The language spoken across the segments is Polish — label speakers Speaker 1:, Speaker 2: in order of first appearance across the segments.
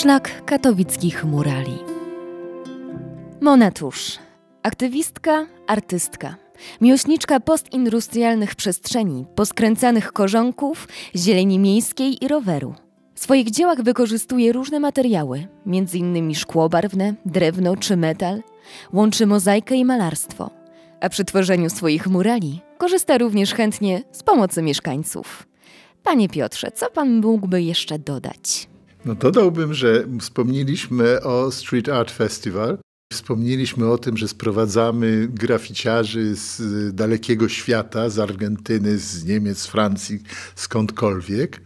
Speaker 1: Szlak katowickich murali. Monatusz, aktywistka, artystka. Miłośniczka postindustrialnych przestrzeni, poskręcanych korzonków, zieleni miejskiej i roweru. W swoich dziełach wykorzystuje różne materiały, m.in. szkło barwne, drewno czy metal. Łączy mozaikę i malarstwo. A przy tworzeniu swoich murali korzysta również chętnie z pomocy mieszkańców. Panie Piotrze, co pan mógłby jeszcze dodać?
Speaker 2: No dodałbym, że wspomnieliśmy o Street Art Festival. Wspomnieliśmy o tym, że sprowadzamy graficiarzy z y, dalekiego świata, z Argentyny, z Niemiec, z Francji, skądkolwiek.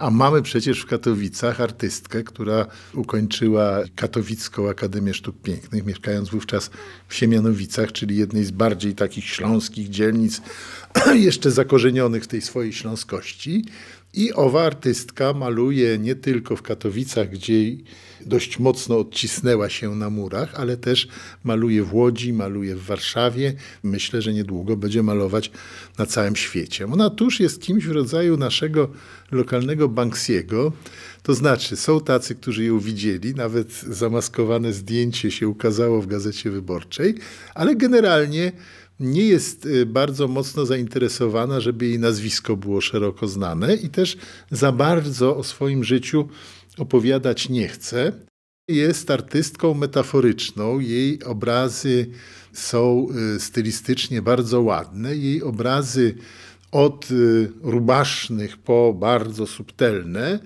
Speaker 2: A mamy przecież w Katowicach artystkę, która ukończyła Katowicką Akademię Sztuk Pięknych, mieszkając wówczas w Siemianowicach, czyli jednej z bardziej takich śląskich dzielnic, jeszcze zakorzenionych w tej swojej śląskości. I owa artystka maluje nie tylko w Katowicach, gdzie dość mocno odcisnęła się na murach, ale też maluje w Łodzi, maluje w Warszawie. Myślę, że niedługo będzie malować na całym świecie. Ona tuż jest kimś w rodzaju naszego lokalnego Banksiego. To znaczy, są tacy, którzy ją widzieli, nawet zamaskowane zdjęcie się ukazało w gazecie wyborczej, ale generalnie nie jest y, bardzo mocno zainteresowana, żeby jej nazwisko było szeroko znane i też za bardzo o swoim życiu opowiadać nie chce. Jest artystką metaforyczną, jej obrazy są y, stylistycznie bardzo ładne, jej obrazy od y, rubasznych po bardzo subtelne,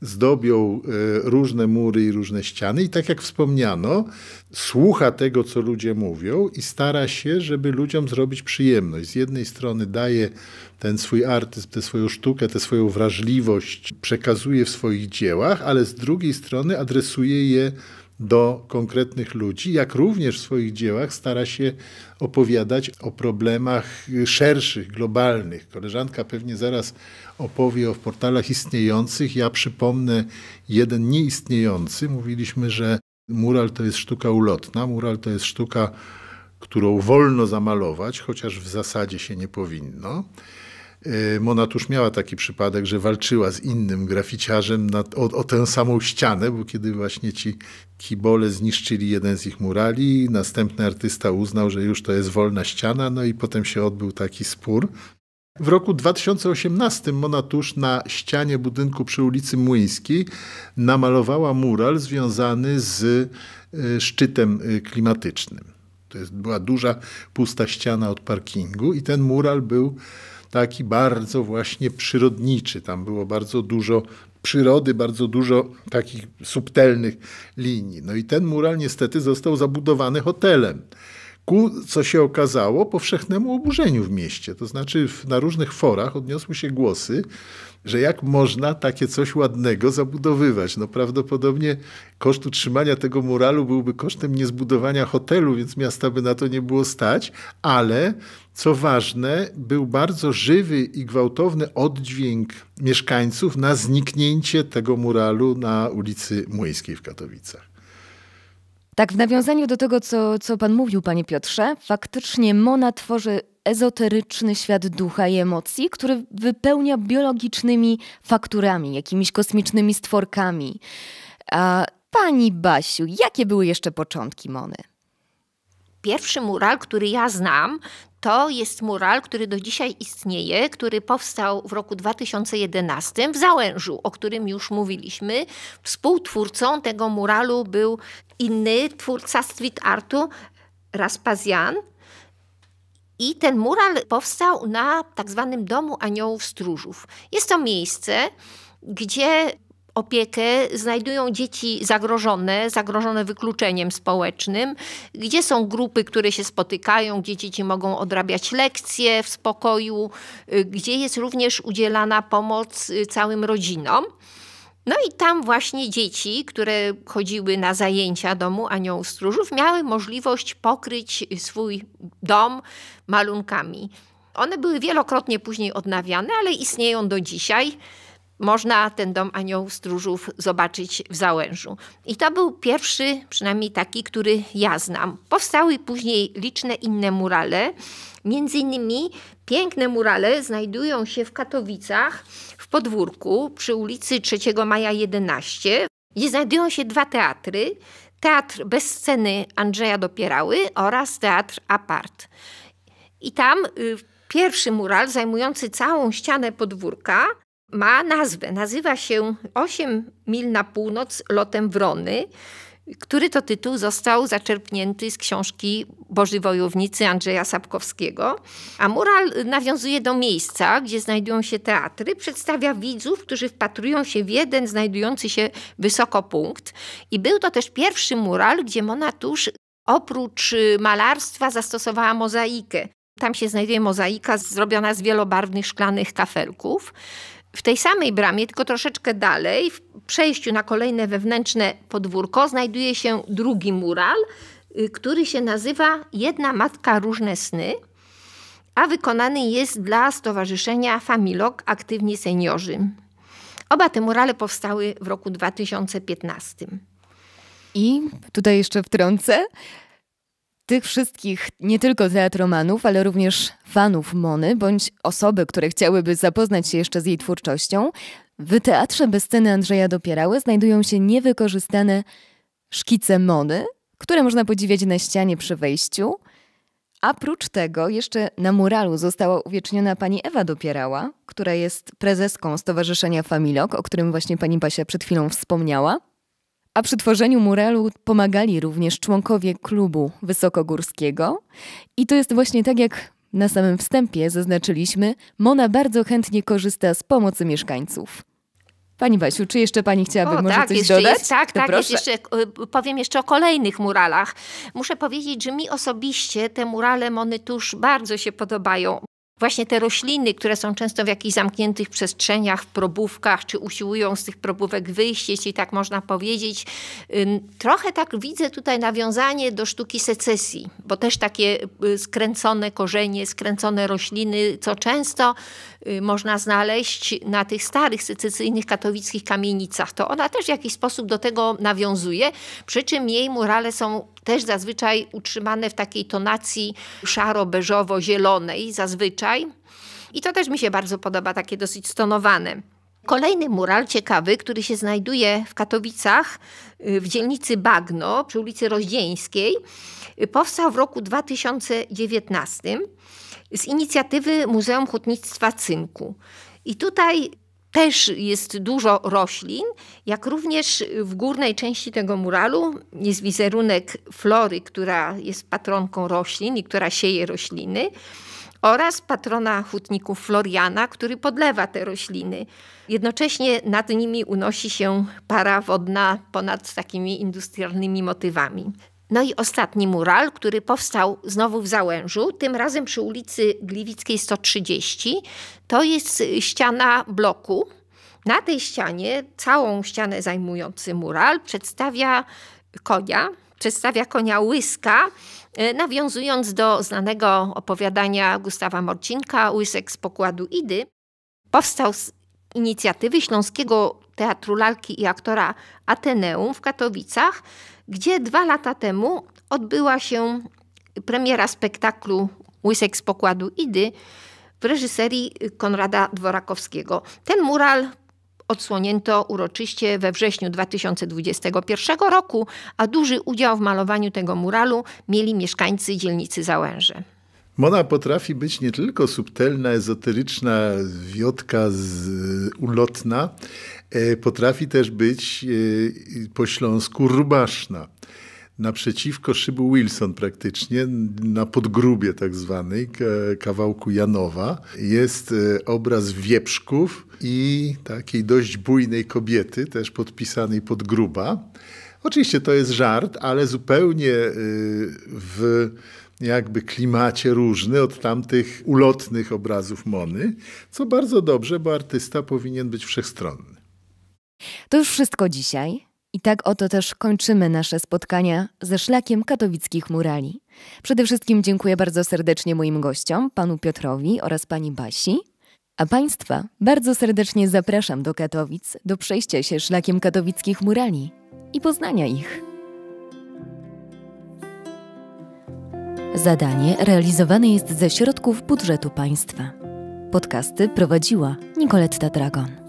Speaker 2: zdobią y, różne mury i różne ściany. I tak jak wspomniano, słucha tego, co ludzie mówią i stara się, żeby ludziom zrobić przyjemność. Z jednej strony daje ten swój artyst, tę swoją sztukę, tę swoją wrażliwość, przekazuje w swoich dziełach, ale z drugiej strony adresuje je do konkretnych ludzi, jak również w swoich dziełach stara się opowiadać o problemach szerszych, globalnych. Koleżanka pewnie zaraz opowie o portalach istniejących. Ja przypomnę jeden nieistniejący. Mówiliśmy, że mural to jest sztuka ulotna, mural to jest sztuka, którą wolno zamalować, chociaż w zasadzie się nie powinno. Y, Monat już miała taki przypadek, że walczyła z innym graficiarzem na, o, o, tę samą ścianę, bo kiedy właśnie ci kibole zniszczyli jeden z ich murali, następny artysta uznał, że już to jest wolna ściana, no i potem się odbył taki spór. W roku 2018 Monatusz na ścianie budynku przy ulicy Młyńskiej namalowała mural związany z y, szczytem y, klimatycznym. To jest, była duża, pusta ściana od parkingu i ten mural był taki bardzo właśnie przyrodniczy. Tam było bardzo dużo przyrody, bardzo dużo takich subtelnych linii. No i ten mural niestety został zabudowany hotelem ku, co się okazało, powszechnemu oburzeniu w mieście. To znaczy na różnych forach odniosły się głosy, że jak można takie coś ładnego zabudowywać. No prawdopodobnie koszt utrzymania tego muralu byłby kosztem niezbudowania hotelu, więc miasta by na to nie było stać, ale co ważne, był bardzo żywy i gwałtowny oddźwięk mieszkańców na zniknięcie tego muralu na ulicy Młyńskiej w Katowicach.
Speaker 1: Tak, w nawiązaniu do tego, co, co Pan mówił, Panie Piotrze, faktycznie Mona tworzy ezoteryczny świat ducha i emocji, który wypełnia biologicznymi fakturami, jakimiś kosmicznymi stworkami. A pani Basiu, jakie były jeszcze początki Mony?
Speaker 3: Pierwszy mural, który ja znam, to jest mural, który do dzisiaj istnieje, który powstał w roku 2011 w Załężu, o którym już mówiliśmy. Współtwórcą tego muralu był inny twórca street artu, Raspazjan. I ten mural powstał na tak zwanym Domu Aniołów Stróżów. Jest to miejsce, gdzie opiekę znajdują dzieci zagrożone, zagrożone wykluczeniem społecznym, gdzie są grupy, które się spotykają, gdzie dzieci mogą odrabiać lekcje w spokoju, gdzie jest również udzielana pomoc y, całym rodzinom. No i tam właśnie dzieci, które chodziły na zajęcia domu Anioł Stróżów, miały możliwość pokryć swój dom malunkami. One były wielokrotnie później odnawiane, ale istnieją do dzisiaj można ten dom aniołów stróżów zobaczyć w Załężu. I to był pierwszy, przynajmniej taki, który ja znam. Powstały później liczne inne murale. Między innymi piękne murale znajdują się w Katowicach w podwórku przy ulicy 3 Maja 11, gdzie znajdują się dwa teatry. Teatr bez sceny Andrzeja Dopierały oraz Teatr Apart. I tam y, pierwszy mural zajmujący całą ścianę podwórka ma nazwę. Nazywa się 8 mil na północ lotem Wrony, który to tytuł został zaczerpnięty z książki Boży Wojownicy Andrzeja Sapkowskiego. A mural nawiązuje do miejsca, gdzie znajdują się teatry, przedstawia widzów, którzy wpatrują się w jeden znajdujący się wysoko punkt. I był to też pierwszy mural, gdzie Mona Tusz oprócz malarstwa zastosowała mozaikę. Tam się znajduje mozaika zrobiona z wielobarwnych szklanych kafelków w tej samej bramie, tylko troszeczkę dalej, w przejściu na kolejne wewnętrzne podwórko, znajduje się drugi mural, y, który się nazywa Jedna Matka Różne Sny, a wykonany jest dla Stowarzyszenia Familok Aktywni Seniorzy. Oba te murale powstały w roku 2015.
Speaker 1: I tutaj jeszcze wtrącę, tych wszystkich nie tylko teatromanów, ale również fanów Mony, bądź osoby, które chciałyby zapoznać się jeszcze z jej twórczością, w Teatrze bez sceny Andrzeja Dopierały znajdują się niewykorzystane szkice Mony, które można podziwiać na ścianie przy wejściu. A prócz tego jeszcze na muralu została uwieczniona pani Ewa Dopierała, która jest prezeską Stowarzyszenia Familok, o którym właśnie pani Basia przed chwilą wspomniała. A przy tworzeniu muralu pomagali również członkowie klubu wysokogórskiego. I to jest właśnie tak, jak na samym wstępie zaznaczyliśmy, Mona bardzo chętnie korzysta z pomocy mieszkańców. Pani Basiu, czy jeszcze Pani chciałaby o, może tak, coś jeszcze dodać? Jest, tak, to tak, jest jeszcze, e,
Speaker 3: powiem jeszcze o kolejnych muralach. Muszę powiedzieć, że mi osobiście te murale Mony tuż bardzo się podobają właśnie te rośliny, które są często w jakichś zamkniętych przestrzeniach, w probówkach, czy usiłują z tych probówek wyjść, jeśli tak można powiedzieć. Trochę tak widzę tutaj nawiązanie do sztuki secesji, bo też takie y, skręcone korzenie, skręcone rośliny, co często y, można znaleźć na tych starych secesyjnych katowickich kamienicach. To ona też w jakiś sposób do tego nawiązuje, przy czym jej murale są też zazwyczaj utrzymane w takiej tonacji szaro-beżowo-zielonej zazwyczaj. I to też mi się bardzo podoba, takie dosyć stonowane. Kolejny mural ciekawy, który się znajduje w Katowicach y, w dzielnicy Bagno przy ulicy Rozdzieńskiej, y, powstał w roku 2019 z inicjatywy Muzeum Hutnictwa Cynku. I tutaj też jest dużo roślin, jak również w górnej części tego muralu jest wizerunek flory, która jest patronką roślin i która sieje rośliny oraz patrona hutników Floriana, który podlewa te rośliny. Jednocześnie nad nimi unosi się para wodna ponad takimi industrialnymi motywami. No i ostatni mural, który powstał znowu w Załężu, tym razem przy ulicy Gliwickiej 130, to jest ściana bloku. Na tej ścianie, całą ścianę zajmujący mural, przedstawia konia, przedstawia konia łyska, e, nawiązując do znanego opowiadania Gustawa Morcinka, Łysek z pokładu Idy. Powstał z inicjatywy Śląskiego Teatru Lalki i Aktora Ateneum w Katowicach gdzie dwa lata temu odbyła się premiera spektaklu Łysek z pokładu Idy w reżyserii Konrada Dworakowskiego. Ten mural odsłonięto uroczyście we wrześniu 2021 roku, a duży udział w malowaniu tego muralu mieli mieszkańcy dzielnicy Załęże.
Speaker 2: Mona potrafi być nie tylko subtelna, ezoteryczna, wiotka, z, y, ulotna, E, potrafi też być e, po śląsku rubaszna. Naprzeciwko szybu Wilson praktycznie, na podgrubie tak zwanej, kawałku Janowa, jest e, obraz wieprzków i takiej dość bujnej kobiety, też podpisanej podgruba. Oczywiście to jest żart, ale zupełnie w jakby klimacie różny od tamtych ulotnych obrazów Mony, co bardzo dobrze, bo artysta powinien być wszechstronny.
Speaker 1: To już wszystko dzisiaj. I tak oto też kończymy nasze spotkania ze szlakiem katowickich murali. Przede wszystkim dziękuję bardzo serdecznie moim gościom, panu Piotrowi oraz pani Basi. A Państwa bardzo serdecznie zapraszam do Katowic, do przejścia się szlakiem katowickich murali i poznania ich. Zadanie realizowane jest ze środków budżetu państwa.
Speaker 3: Podcasty prowadziła Nicoletta Dragon.